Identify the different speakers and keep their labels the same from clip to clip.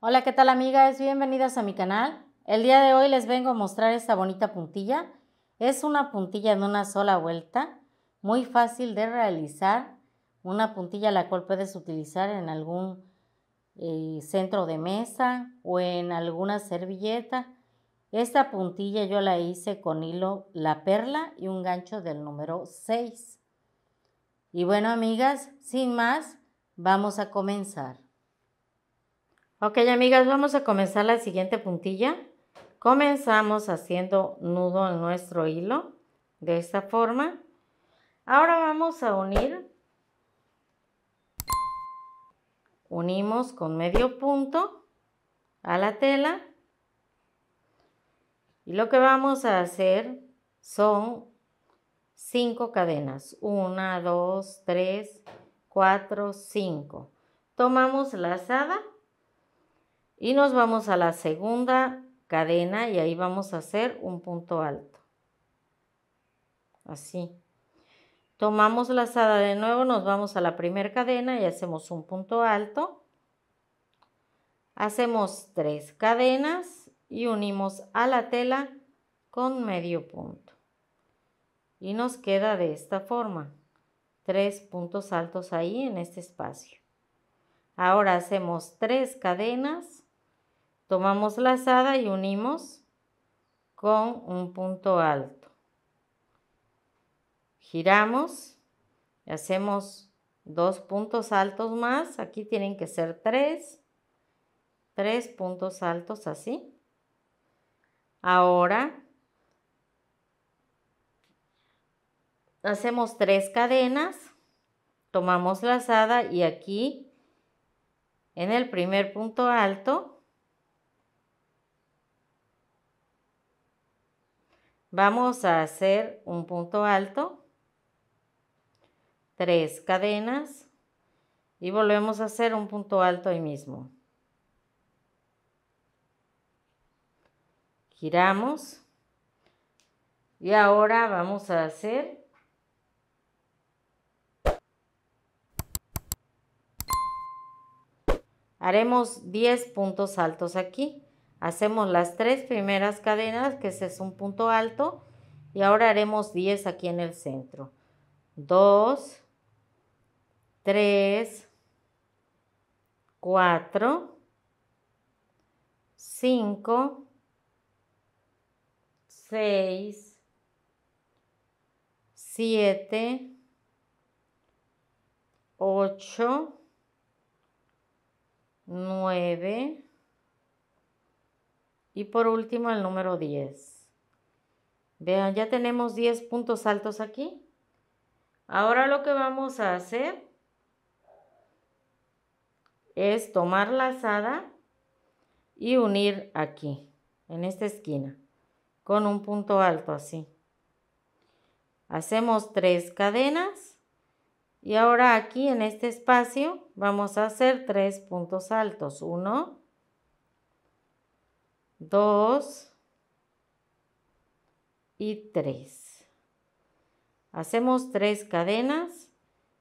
Speaker 1: Hola, ¿qué tal amigas? Bienvenidas a mi canal. El día de hoy les vengo a mostrar esta bonita puntilla. Es una puntilla de una sola vuelta, muy fácil de realizar. Una puntilla la cual puedes utilizar en algún eh, centro de mesa o en alguna servilleta. Esta puntilla yo la hice con hilo la perla y un gancho del número 6. Y bueno amigas, sin más, vamos a comenzar. Ok, amigas, vamos a comenzar la siguiente puntilla. Comenzamos haciendo nudo en nuestro hilo, de esta forma. Ahora vamos a unir. Unimos con medio punto a la tela. Y lo que vamos a hacer son cinco cadenas. 1, 2, 3, 4, 5 Tomamos lazada y nos vamos a la segunda cadena y ahí vamos a hacer un punto alto. Así. Tomamos la lazada de nuevo, nos vamos a la primera cadena y hacemos un punto alto. Hacemos tres cadenas y unimos a la tela con medio punto. Y nos queda de esta forma. Tres puntos altos ahí en este espacio. Ahora hacemos tres cadenas Tomamos lazada y unimos con un punto alto. Giramos, y hacemos dos puntos altos más, aquí tienen que ser tres, tres puntos altos así. Ahora hacemos tres cadenas, tomamos lazada y aquí en el primer punto alto Vamos a hacer un punto alto, tres cadenas y volvemos a hacer un punto alto ahí mismo. Giramos y ahora vamos a hacer haremos 10 puntos altos aquí Hacemos las tres primeras cadenas, que ese es un punto alto, y ahora haremos 10 aquí en el centro. 2, 3, 4, 5, 6, 7, 8, 9, y por último, el número 10. Vean, ya tenemos 10 puntos altos aquí. Ahora lo que vamos a hacer es tomar la lazada y unir aquí, en esta esquina, con un punto alto así. Hacemos tres cadenas y ahora aquí en este espacio vamos a hacer tres puntos altos. Uno, 2 y 3. Hacemos 3 cadenas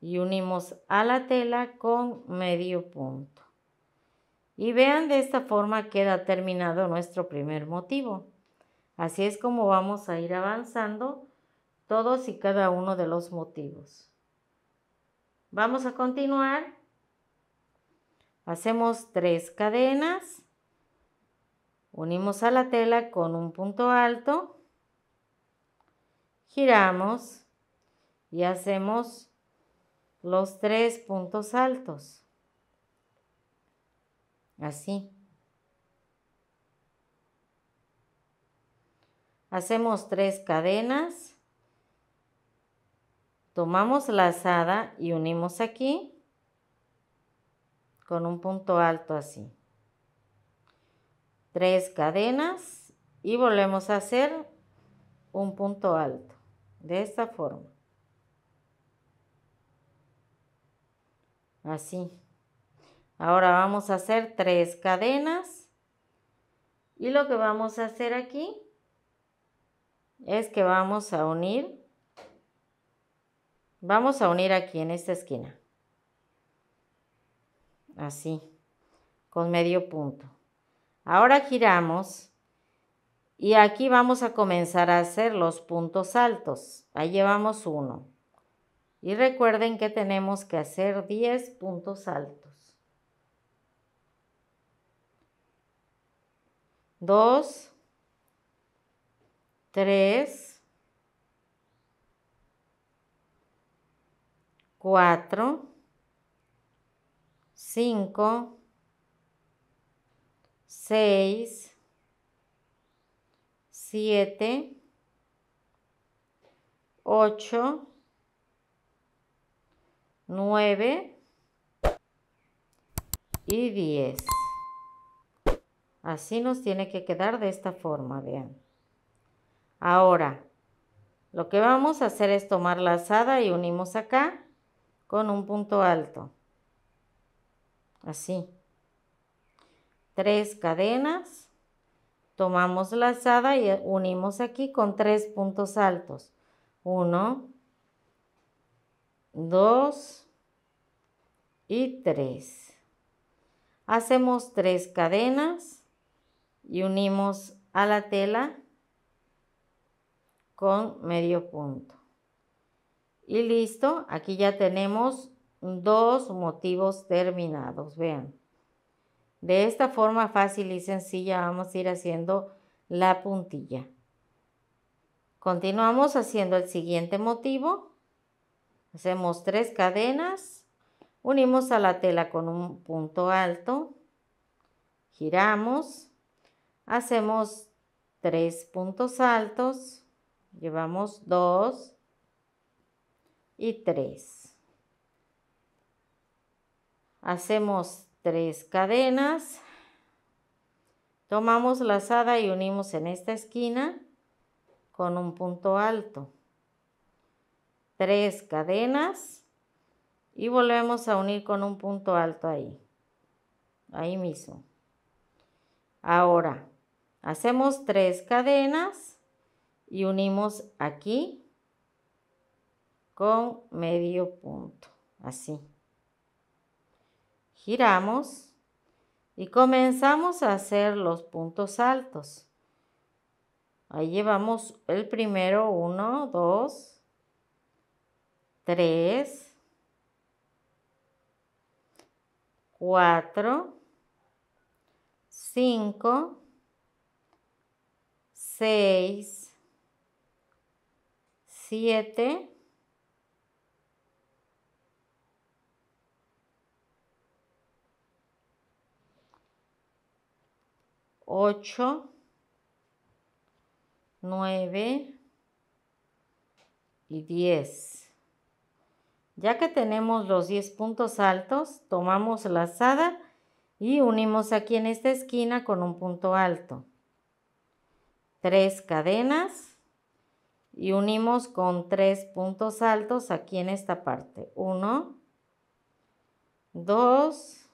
Speaker 1: y unimos a la tela con medio punto. Y vean de esta forma queda terminado nuestro primer motivo. Así es como vamos a ir avanzando todos y cada uno de los motivos. Vamos a continuar. Hacemos 3 cadenas Unimos a la tela con un punto alto, giramos y hacemos los tres puntos altos. Así. Hacemos tres cadenas. Tomamos la lazada y unimos aquí con un punto alto así tres cadenas y volvemos a hacer un punto alto de esta forma así ahora vamos a hacer tres cadenas y lo que vamos a hacer aquí es que vamos a unir vamos a unir aquí en esta esquina así con medio punto Ahora giramos y aquí vamos a comenzar a hacer los puntos altos. Ahí llevamos uno. Y recuerden que tenemos que hacer 10 puntos altos. 2, 3, 4, 5, 6, 7, 8, 9 y 10. Así nos tiene que quedar de esta forma, vean. Ahora, lo que vamos a hacer es tomar la asada y unimos acá con un punto alto. Así tres cadenas, tomamos la lazada y unimos aquí con tres puntos altos. Uno, dos y tres. Hacemos tres cadenas y unimos a la tela con medio punto. Y listo, aquí ya tenemos dos motivos terminados, vean. De esta forma fácil y sencilla vamos a ir haciendo la puntilla. Continuamos haciendo el siguiente motivo. Hacemos tres cadenas, unimos a la tela con un punto alto, giramos, hacemos tres puntos altos, llevamos dos y tres. Hacemos tres cadenas, tomamos lazada y unimos en esta esquina con un punto alto, tres cadenas y volvemos a unir con un punto alto ahí, ahí mismo. Ahora, hacemos tres cadenas y unimos aquí con medio punto, así giramos y comenzamos a hacer los puntos altos. Ahí llevamos el primero, 1, 2, 3, 4, 5, 6, 7, 8, 9 y 10. Ya que tenemos los 10 puntos altos, tomamos la lazada y unimos aquí en esta esquina con un punto alto. 3 cadenas y unimos con 3 puntos altos aquí en esta parte. 1, 2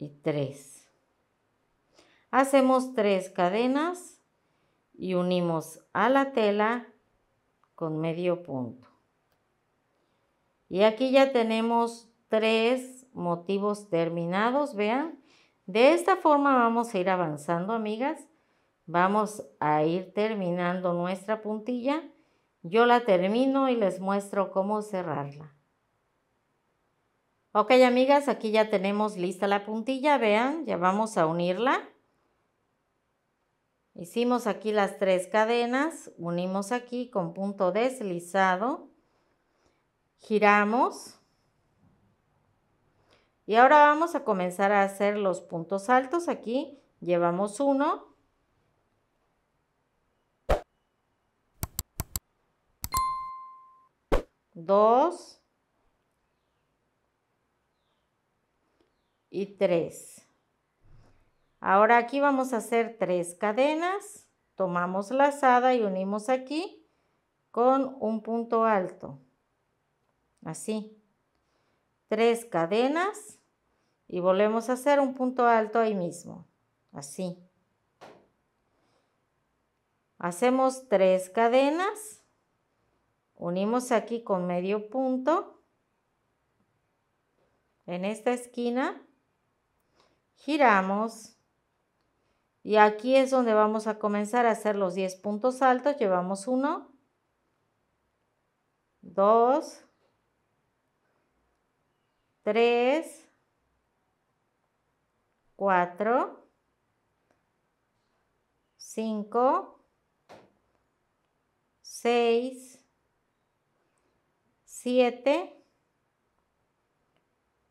Speaker 1: y 3. Hacemos tres cadenas y unimos a la tela con medio punto. Y aquí ya tenemos tres motivos terminados, vean. De esta forma vamos a ir avanzando, amigas. Vamos a ir terminando nuestra puntilla. Yo la termino y les muestro cómo cerrarla. Ok, amigas, aquí ya tenemos lista la puntilla, vean, ya vamos a unirla. Hicimos aquí las tres cadenas, unimos aquí con punto deslizado, giramos y ahora vamos a comenzar a hacer los puntos altos. Aquí llevamos uno. Dos. Y tres. Ahora aquí vamos a hacer tres cadenas, tomamos la lazada y unimos aquí con un punto alto, así. Tres cadenas y volvemos a hacer un punto alto ahí mismo, así. Hacemos tres cadenas, unimos aquí con medio punto en esta esquina, giramos y aquí es donde vamos a comenzar a hacer los 10 puntos altos. Llevamos 1, 2, 3, 4, 5, 6, 7,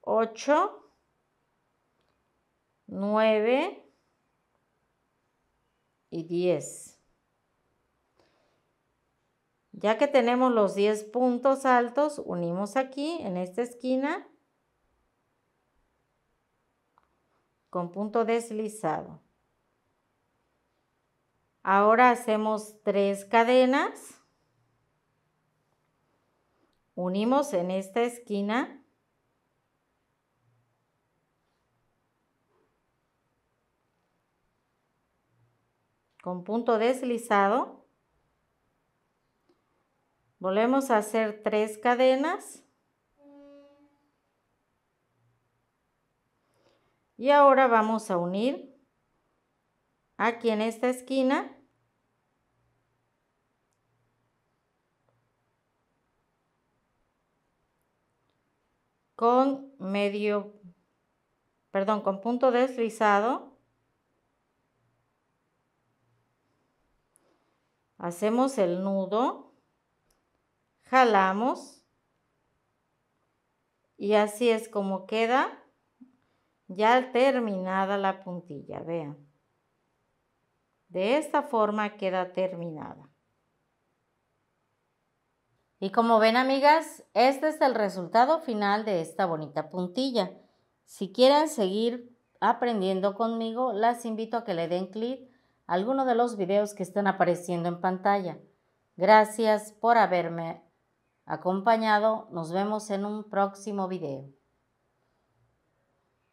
Speaker 1: 8, 9, y 10. Ya que tenemos los 10 puntos altos, unimos aquí en esta esquina con punto deslizado. Ahora hacemos tres cadenas. Unimos en esta esquina con punto deslizado. Volvemos a hacer tres cadenas. Y ahora vamos a unir aquí en esta esquina. con medio, perdón, con punto deslizado hacemos el nudo, jalamos y así es como queda ya terminada la puntilla, vean. De esta forma queda terminada. Y como ven amigas, este es el resultado final de esta bonita puntilla. Si quieren seguir aprendiendo conmigo, las invito a que le den clic alguno de los videos que están apareciendo en pantalla. Gracias por haberme acompañado. Nos vemos en un próximo video.